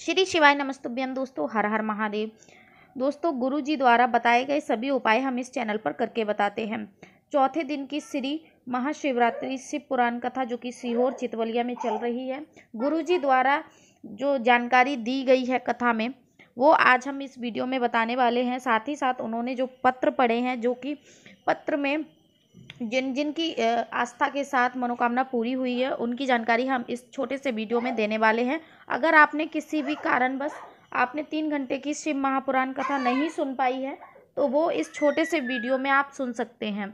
श्री शिवाय नमस्तुभ्यम दोस्तों हर हर महादेव दोस्तों गुरु जी द्वारा बताए गए सभी उपाय हम इस चैनल पर करके बताते हैं चौथे दिन की श्री महाशिवरात्रि शिव पुराण कथा जो कि सीहोर चितवलिया में चल रही है गुरु जी द्वारा जो जानकारी दी गई है कथा में वो आज हम इस वीडियो में बताने वाले हैं साथ ही साथ उन्होंने जो पत्र पढ़े हैं जो कि पत्र में जिन जिनकी आस्था के साथ मनोकामना पूरी हुई है उनकी जानकारी हम इस छोटे से वीडियो में देने वाले हैं अगर आपने किसी भी कारणवश आपने तीन घंटे की शिव महापुराण कथा नहीं सुन पाई है तो वो इस छोटे से वीडियो में आप सुन सकते हैं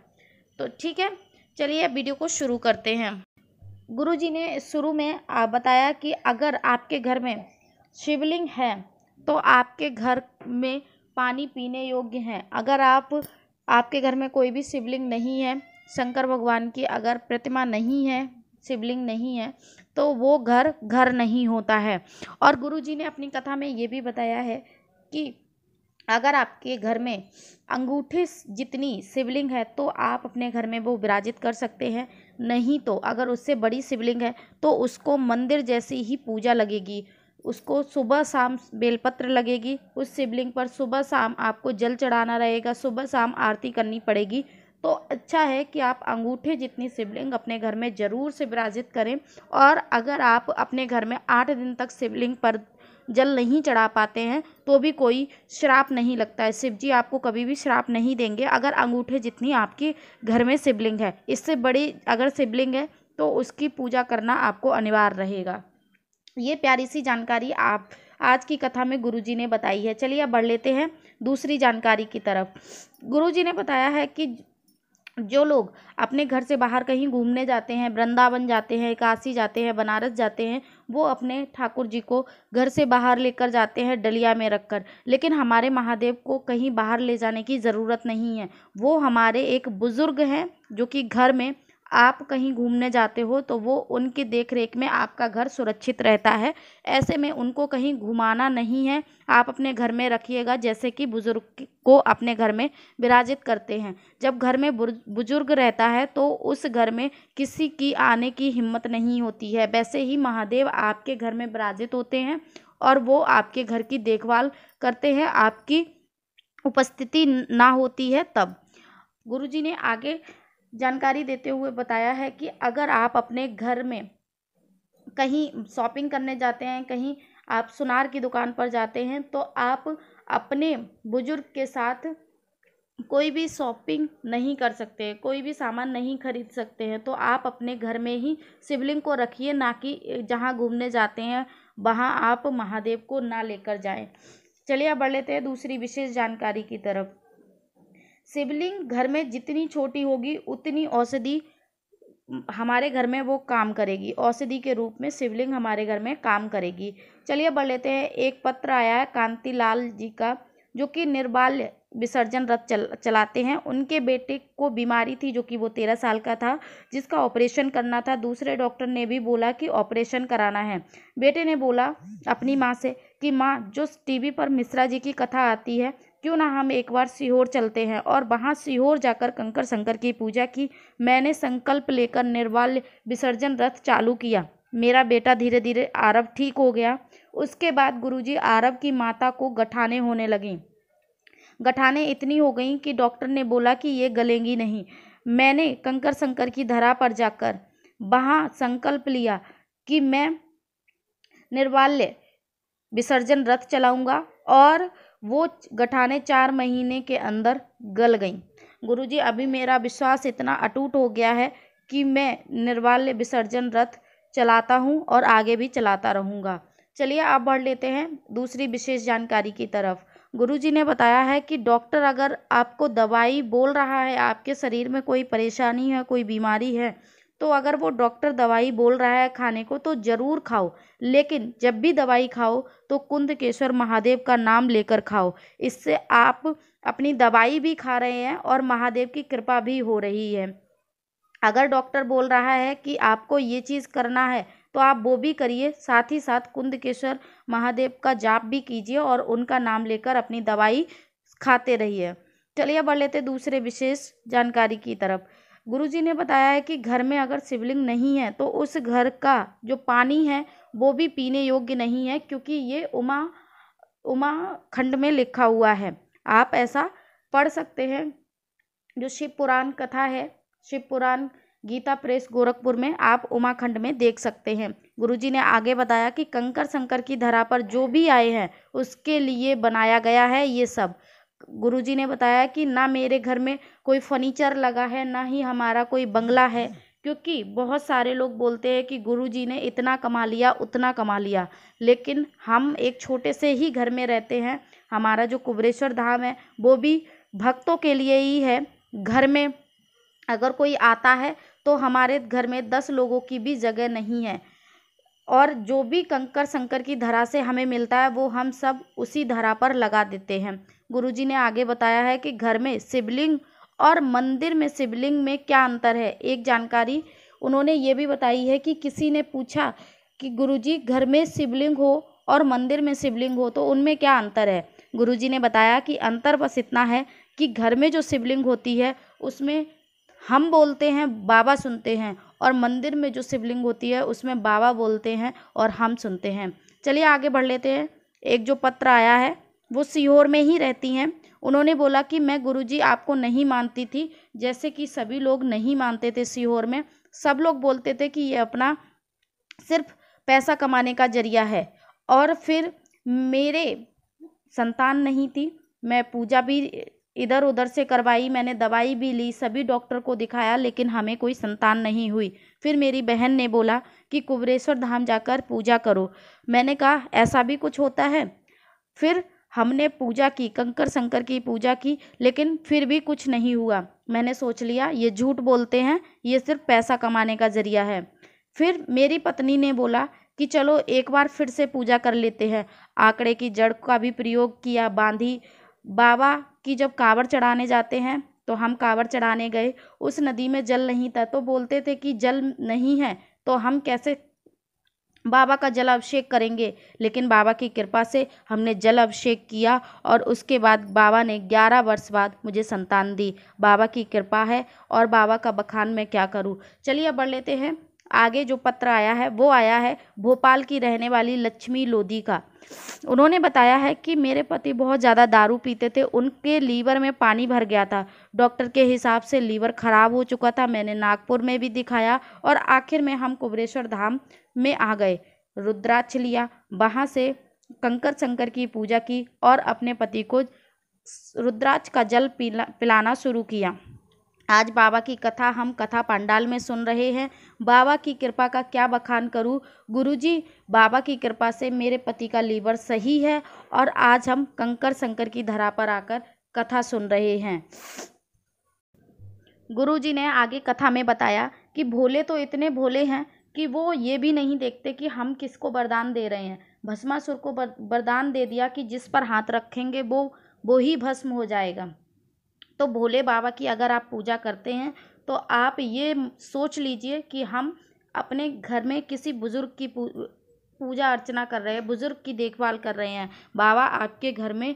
तो ठीक है चलिए वीडियो को शुरू करते हैं गुरु जी ने शुरू में बताया कि अगर आपके घर में शिवलिंग है तो आपके घर में पानी पीने योग्य हैं अगर आप आपके घर में कोई भी शिवलिंग नहीं है शंकर भगवान की अगर प्रतिमा नहीं है शिवलिंग नहीं है तो वो घर घर नहीं होता है और गुरुजी ने अपनी कथा में ये भी बताया है कि अगर आपके घर में अंगूठे जितनी शिवलिंग है तो आप अपने घर में वो विराजित कर सकते हैं नहीं तो अगर उससे बड़ी शिवलिंग है तो उसको मंदिर जैसी ही पूजा लगेगी उसको सुबह शाम बेलपत्र लगेगी उस शिवलिंग पर सुबह शाम आपको जल चढ़ाना रहेगा सुबह शाम आरती करनी पड़ेगी तो अच्छा है कि आप अंगूठे जितनी शिवलिंग अपने घर में ज़रूर से विराजित करें और अगर आप अपने घर में आठ दिन तक शिवलिंग पर जल नहीं चढ़ा पाते हैं तो भी कोई श्राप नहीं लगता है शिव जी आपको कभी भी श्राप नहीं देंगे अगर अंगूठे जितनी आपके घर में शिवलिंग है इससे बड़ी अगर शिवलिंग है तो उसकी पूजा करना आपको अनिवार्य रहेगा ये प्यारी सी जानकारी आप आज की कथा में गुरुजी ने बताई है चलिए अब बढ़ लेते हैं दूसरी जानकारी की तरफ गुरुजी ने बताया है कि जो लोग अपने घर से बाहर कहीं घूमने जाते हैं वृंदावन जाते हैं काशी जाते हैं बनारस जाते हैं वो अपने ठाकुर जी को घर से बाहर लेकर जाते हैं डलिया में रखकर लेकिन हमारे महादेव को कहीं बाहर ले जाने की ज़रूरत नहीं है वो हमारे एक बुज़ुर्ग हैं जो कि घर में आप कहीं घूमने जाते हो तो वो उनकी देख रेख में आपका घर सुरक्षित रहता है ऐसे में उनको कहीं घुमाना नहीं है आप अपने घर में रखिएगा जैसे कि बुज़ुर्ग को अपने घर में विराजित करते हैं जब घर में बुज़ुर्ग रहता है तो उस घर में किसी की आने की हिम्मत नहीं होती है वैसे ही महादेव आपके घर में विराजित होते हैं और वो आपके घर की देखभाल करते हैं आपकी उपस्थिति ना होती है तब गुरुजी ने आगे जानकारी देते हुए बताया है कि अगर आप अपने घर में कहीं शॉपिंग करने जाते हैं कहीं आप सुनार की दुकान पर जाते हैं तो आप अपने बुजुर्ग के साथ कोई भी शॉपिंग नहीं कर सकते कोई भी सामान नहीं खरीद सकते हैं तो आप अपने घर में ही शिवलिंग को रखिए ना कि जहाँ घूमने जाते हैं वहाँ आप महादेव को ना लेकर जाएं चलिए अब बढ़ लेते हैं दूसरी विशेष जानकारी की तरफ शिवलिंग घर में जितनी छोटी होगी उतनी औषधि हमारे घर में वो काम करेगी औषधि के रूप में शिवलिंग हमारे घर में काम करेगी चलिए बढ़ लेते हैं एक पत्र आया है कांतिलाल जी का जो कि निर्बाल विसर्जन रथ चल चलाते हैं उनके बेटे को बीमारी थी जो कि वो तेरह साल का था जिसका ऑपरेशन करना था दूसरे डॉक्टर ने भी बोला कि ऑपरेशन कराना है बेटे ने बोला अपनी माँ से कि माँ जो टीवी पर मिश्रा जी की कथा आती है क्यों ना हम एक बार सीहोर चलते हैं और वहाँ सीहोर जाकर कंकर शंकर की पूजा की मैंने संकल्प लेकर निर्वाल्य विसर्जन रथ चालू किया मेरा बेटा धीरे धीरे आरब ठीक हो गया उसके बाद गुरुजी आरब की माता को गठाने होने लगी गठाने इतनी हो गई कि डॉक्टर ने बोला कि ये गलेंगी नहीं मैंने कंकर शंकर की धरा पर जाकर वहाँ संकल्प लिया कि मैं निर्वाल्य विसर्जन रथ चलाऊंगा और वो गठाने चार महीने के अंदर गल गईं गुरुजी अभी मेरा विश्वास इतना अटूट हो गया है कि मैं निर्वाल्य विसर्जन रथ चलाता हूँ और आगे भी चलाता रहूँगा चलिए आप बढ़ लेते हैं दूसरी विशेष जानकारी की तरफ गुरुजी ने बताया है कि डॉक्टर अगर आपको दवाई बोल रहा है आपके शरीर में कोई परेशानी है कोई बीमारी है तो अगर वो डॉक्टर दवाई बोल रहा है खाने को तो ज़रूर खाओ लेकिन जब भी दवाई खाओ तो कुंद केशवर महादेव का नाम लेकर खाओ इससे आप अपनी दवाई भी खा रहे हैं और महादेव की कृपा भी हो रही है अगर डॉक्टर बोल रहा है कि आपको ये चीज़ करना है तो आप वो भी करिए साथ ही साथ कुंदकेश्वर महादेव का जाप भी कीजिए और उनका नाम लेकर अपनी दवाई खाते रहिए चलिए बढ़ लेते दूसरे विशेष जानकारी की तरफ गुरुजी ने बताया है कि घर में अगर शिवलिंग नहीं है तो उस घर का जो पानी है वो भी पीने योग्य नहीं है क्योंकि ये उमा उमा खंड में लिखा हुआ है आप ऐसा पढ़ सकते हैं जो शिव पुराण कथा है शिव पुराण गीता प्रेस गोरखपुर में आप उमाखंड में देख सकते हैं गुरुजी ने आगे बताया कि कंकर शंकर की धरा पर जो भी आए हैं उसके लिए बनाया गया है ये सब गुरुजी ने बताया कि ना मेरे घर में कोई फर्नीचर लगा है ना ही हमारा कोई बंगला है क्योंकि बहुत सारे लोग बोलते हैं कि गुरुजी ने इतना कमा लिया उतना कमा लिया लेकिन हम एक छोटे से ही घर में रहते हैं हमारा जो कुबरेश्वर धाम है वो भी भक्तों के लिए ही है घर में अगर कोई आता है तो हमारे घर में दस लोगों की भी जगह नहीं है और जो भी कंकर शंकर की धरा से हमें मिलता है वो हम सब उसी धरा पर लगा देते हैं गुरुजी ने आगे बताया है कि घर में शिवलिंग और मंदिर में शिवलिंग में क्या अंतर है एक जानकारी उन्होंने ये भी बताई है कि किसी ने पूछा कि गुरुजी घर में शिवलिंग हो और मंदिर में शिवलिंग हो तो उनमें क्या अंतर है गुरुजी ने बताया कि अंतर बस इतना है कि घर में जो शिवलिंग होती है उसमें हम बोलते हैं बाबा सुनते हैं और मंदिर में जो शिवलिंग होती है उसमें बाबा बोलते हैं और हम सुनते हैं चलिए आगे बढ़ लेते हैं एक जो पत्र आया है वो सीहोर में ही रहती हैं उन्होंने बोला कि मैं गुरुजी आपको नहीं मानती थी जैसे कि सभी लोग नहीं मानते थे सीहोर में सब लोग बोलते थे कि ये अपना सिर्फ पैसा कमाने का जरिया है और फिर मेरे संतान नहीं थी मैं पूजा भी इधर उधर से करवाई मैंने दवाई भी ली सभी डॉक्टर को दिखाया लेकिन हमें कोई संतान नहीं हुई फिर मेरी बहन ने बोला कि कुबरेश्वर धाम जाकर पूजा करो मैंने कहा ऐसा भी कुछ होता है फिर हमने पूजा की कंकर शंकर की पूजा की लेकिन फिर भी कुछ नहीं हुआ मैंने सोच लिया ये झूठ बोलते हैं ये सिर्फ पैसा कमाने का जरिया है फिर मेरी पत्नी ने बोला कि चलो एक बार फिर से पूजा कर लेते हैं आंकड़े की जड़ का भी प्रयोग किया बांधी बाबा की जब कावड़ चढ़ाने जाते हैं तो हम कावड़ चढ़ाने गए उस नदी में जल नहीं था तो बोलते थे कि जल नहीं है तो हम कैसे बाबा का जल अभिषेक करेंगे लेकिन बाबा की कृपा से हमने जल अभिषेक किया और उसके बाद बाबा ने 11 वर्ष बाद मुझे संतान दी बाबा की कृपा है और बाबा का बखान मैं क्या करूं चलिए बढ़ लेते हैं आगे जो पत्र आया है वो आया है भोपाल की रहने वाली लक्ष्मी लोधी का उन्होंने बताया है कि मेरे पति बहुत ज़्यादा दारू पीते थे उनके लीवर में पानी भर गया था डॉक्टर के हिसाब से लीवर ख़राब हो चुका था मैंने नागपुर में भी दिखाया और आखिर में हम कुबरेश्वर धाम में आ गए रुद्राक्ष लिया वहाँ से कंकर शंकर की पूजा की और अपने पति को रुद्राक्ष का जल पिला पिलाना शुरू किया आज बाबा की कथा हम कथा पंडाल में सुन रहे हैं बाबा की कृपा का क्या बखान करूं गुरुजी बाबा की कृपा से मेरे पति का लीवर सही है और आज हम कंकर शंकर की धरा पर आकर कथा सुन रहे हैं गुरुजी ने आगे कथा में बताया कि भोले तो इतने भोले हैं कि वो ये भी नहीं देखते कि हम किसको वरदान दे रहे हैं भस्मासुर को वरदान दे दिया कि जिस पर हाथ रखेंगे वो वो ही भस्म हो जाएगा तो भोले बाबा की अगर आप पूजा करते हैं तो आप ये सोच लीजिए कि हम अपने घर में किसी बुज़ुर्ग की पूजा अर्चना कर रहे हैं बुज़ुर्ग की देखभाल कर रहे हैं बाबा आपके घर में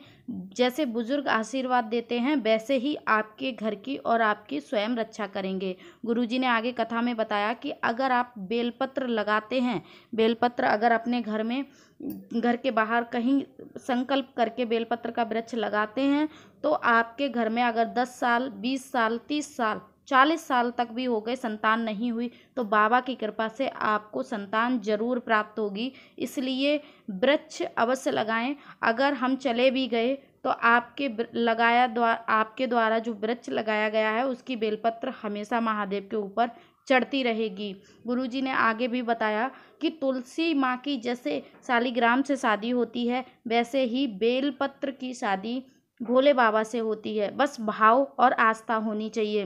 जैसे बुज़ुर्ग आशीर्वाद देते हैं वैसे ही आपके घर की और आपकी स्वयं रक्षा करेंगे गुरुजी ने आगे कथा में बताया कि अगर आप बेलपत्र लगाते हैं बेलपत्र अगर अपने घर में घर के बाहर कहीं संकल्प करके बेलपत्र का वृक्ष लगाते हैं तो आपके घर में अगर दस साल बीस साल तीस साल चालीस साल तक भी हो गए संतान नहीं हुई तो बाबा की कृपा से आपको संतान जरूर प्राप्त होगी इसलिए वृक्ष अवश्य लगाएं अगर हम चले भी गए तो आपके लगाया द्वारा आपके द्वारा जो वृक्ष लगाया गया है उसकी बेलपत्र हमेशा महादेव के ऊपर चढ़ती रहेगी गुरुजी ने आगे भी बताया कि तुलसी माँ की जैसे शालीग्राम से शादी होती है वैसे ही बेलपत्र की शादी भोले बाबा से होती है बस भाव और आस्था होनी चाहिए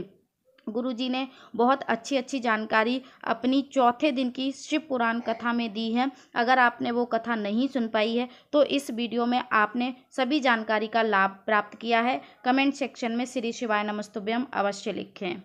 गुरु जी ने बहुत अच्छी अच्छी जानकारी अपनी चौथे दिन की शिव पुराण कथा में दी है अगर आपने वो कथा नहीं सुन पाई है तो इस वीडियो में आपने सभी जानकारी का लाभ प्राप्त किया है कमेंट सेक्शन में श्री शिवाय नमस्तुभ्यम अवश्य लिखें